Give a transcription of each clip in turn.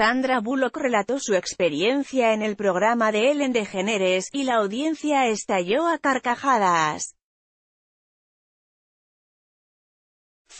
Sandra Bullock relató su experiencia en el programa de Ellen DeGeneres, y la audiencia estalló a carcajadas.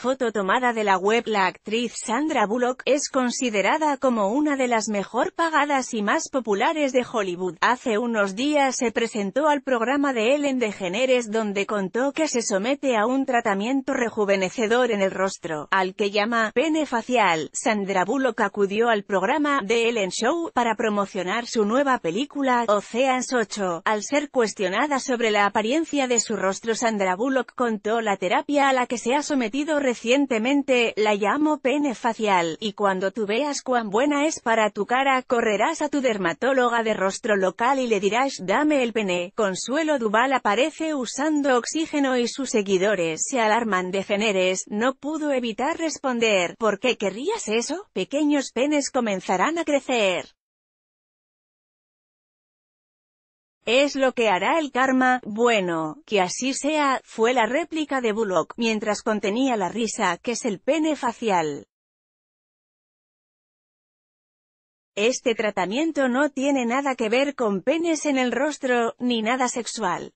Foto tomada de la web La actriz Sandra Bullock es considerada como una de las mejor pagadas y más populares de Hollywood. Hace unos días se presentó al programa de Ellen DeGeneres donde contó que se somete a un tratamiento rejuvenecedor en el rostro, al que llama pene facial. Sandra Bullock acudió al programa de Ellen Show para promocionar su nueva película, Oceans 8. Al ser cuestionada sobre la apariencia de su rostro Sandra Bullock contó la terapia a la que se ha sometido recientemente, la llamo pene facial, y cuando tú veas cuán buena es para tu cara, correrás a tu dermatóloga de rostro local y le dirás dame el pene. Consuelo Duval aparece usando oxígeno y sus seguidores se alarman de Generes. no pudo evitar responder, ¿por qué querrías eso? Pequeños penes comenzarán a crecer. Es lo que hará el karma, bueno, que así sea, fue la réplica de Bullock, mientras contenía la risa, que es el pene facial. Este tratamiento no tiene nada que ver con penes en el rostro, ni nada sexual.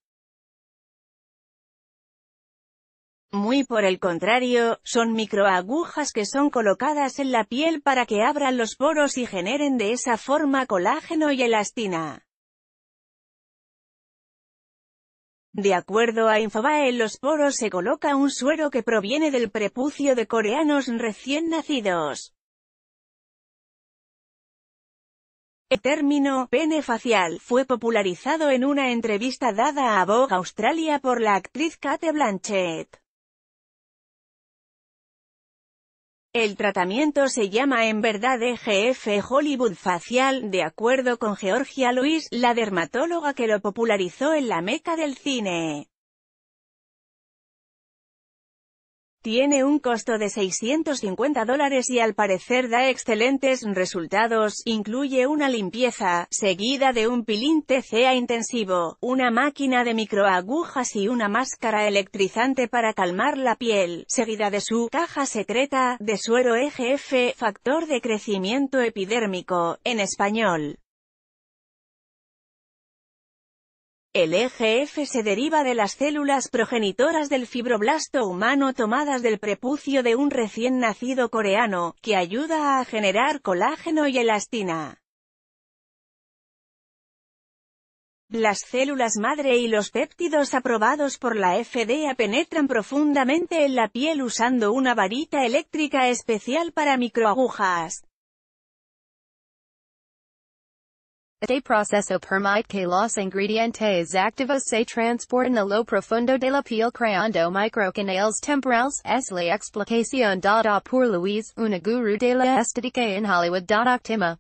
Muy por el contrario, son microagujas que son colocadas en la piel para que abran los poros y generen de esa forma colágeno y elastina. De acuerdo a Infobae en los poros se coloca un suero que proviene del prepucio de coreanos recién nacidos. El término pene facial fue popularizado en una entrevista dada a Vogue Australia por la actriz Kate Blanchett. El tratamiento se llama en verdad EGF Hollywood Facial, de acuerdo con Georgia Luis, la dermatóloga que lo popularizó en la meca del cine. Tiene un costo de 650 dólares y al parecer da excelentes resultados, incluye una limpieza, seguida de un pilín TCA intensivo, una máquina de microagujas y una máscara electrizante para calmar la piel, seguida de su caja secreta, de suero EGF, factor de crecimiento epidérmico, en español. El EGF se deriva de las células progenitoras del fibroblasto humano tomadas del prepucio de un recién nacido coreano, que ayuda a generar colágeno y elastina. Las células madre y los péptidos aprobados por la FDA penetran profundamente en la piel usando una varita eléctrica especial para microagujas. este proceso permite que los ingredientes activos se transporten a lo profundo de la piel creando microcanales temporales. Es la explicación dada por Luis, una guru de la estética en Hollywood. Octima.